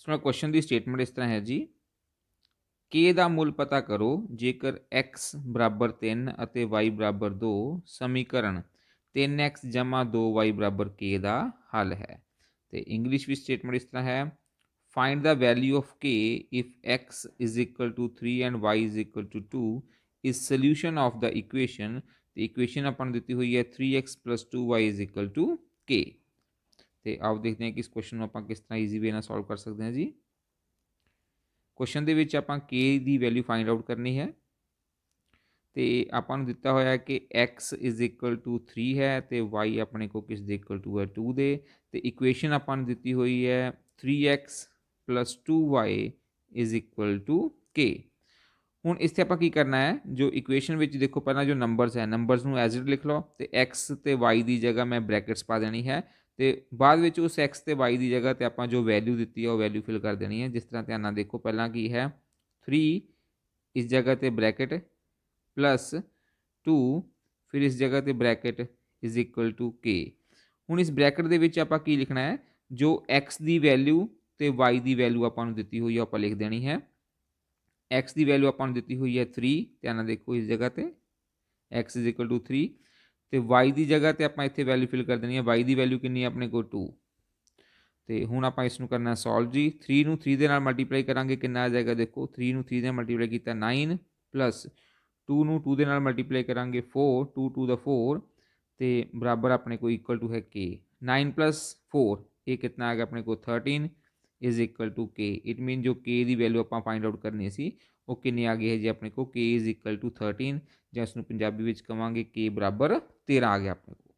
सुनो क्वेश्चन की स्टेटमेंट इस तरह है जी के का मुल पता करो जेकर एक्स बराबर तीन वाई बराबर दो समीकरण तीन एक्स जमा दो वाई बराबर के का हल है तो इंग्लिश भी स्टेटमेंट इस तरह है find the value of k if x is equal to three and y is equal to two is solution of the equation तो इक्वेशन अपन दी हुई है three x plus two y is equal to k ਤੇ ਆਪ ਦੇਖਦੇ ਹਾਂ ਕਿ ਇਸ ਕੁਐਸਚਨ ਨੂੰ ਆਪਾਂ ਕਿਸ ਤਰ੍ਹਾਂ ਈਜ਼ੀ ਵੇ ਨਾਲ ਸੋਲਵ ਕਰ ਸਕਦੇ ਹਾਂ ਜੀ ਕੁਐਸਚਨ ਦੇ ਵਿੱਚ ਆਪਾਂ k ਦੀ ਵੈਲਿਊ ਫਾਈਂਡ ਆਊਟ ਕਰਨੀ ਹੈ ਤੇ ਆਪਾਂ ਨੂੰ ਦਿੱਤਾ ਹੋਇਆ ਕਿ x 3 ਹੈ ਤੇ y ਆਪਣੇ ਕੋ ਕਿਸ ਦੇ ਇਕੁਅਲ ਟੂ ਹੈ 2 ਦੇ ਤੇ ਇਕੁਏਸ਼ਨ ਆਪਾਂ ਨੂੰ ਦਿੱਤੀ ਹੋਈ ਹੈ 3x 2y k ਹੁਣ ਇਸ ਤੇ ਆਪਾਂ ਕੀ ਕਰਨਾ ਹੈ ਜੋ ਇਕੁਏਸ਼ਨ ਵਿੱਚ ਦੇਖੋ ਪਹਿਲਾਂ ਜੋ ਨੰਬਰਸ ਹੈ ਨੰਬਰਸ ਨੂੰ ਐਜ਼ ਇਟ ਲਿਖ ਲਓ ਤੇ x ਤੇ y ਦੀ ਜਗ੍ਹਾ ਮੈਂ ਬ੍ਰੈਕਟਸ ਪਾ ਦੇਣੀ ਹੈ तो बाद उस एक्स से वाई की जगह पर आप जो वैल्यू दी है वह वैल्यू फिल कर देनी है जिस तरह ध्यान देखो पहला की है थ्री इस जगह पर ब्रैकेट प्लस टू फिर इस जगह पर ब्रैकेट इज इक्वल टू के हूँ इस ब्रैकेट के आप लिखना है जो एक्स की वैल्यू तो वाई की वैल्यू आपती हुई आप लिख देनी है एक्स की वैल्यू आपती हुई है थ्री ध्यान देखो इस जगह पर x is equal to three तो वाई की जगह तो आप इतने वैल्यू फिल कर देनी है वाई की वैल्यू कि अपने को टू तो हूँ आप इस करना सॉल्व जी थ्री थ्री के मल्टीप्लाई करा कि आ जाएगा देखो थ्री थ्री मल्टीप्लाई किया नाइन प्लस टू न टू के मल्टीप्लाई करा four two two the four तो बराबर अपने को इक्वल टू है के नाइन प्लस फोर ये कितना आ गया अपने को thirteen is equal to k it mean जो के की वैल्यू आप फाइंड आउट करनी सी वो किन्नी आ गए है जी अपने को के इज इक्वल टू थर्टीन जो पंजाबी कहोंगे के बराबर तेरह आ गया अपने को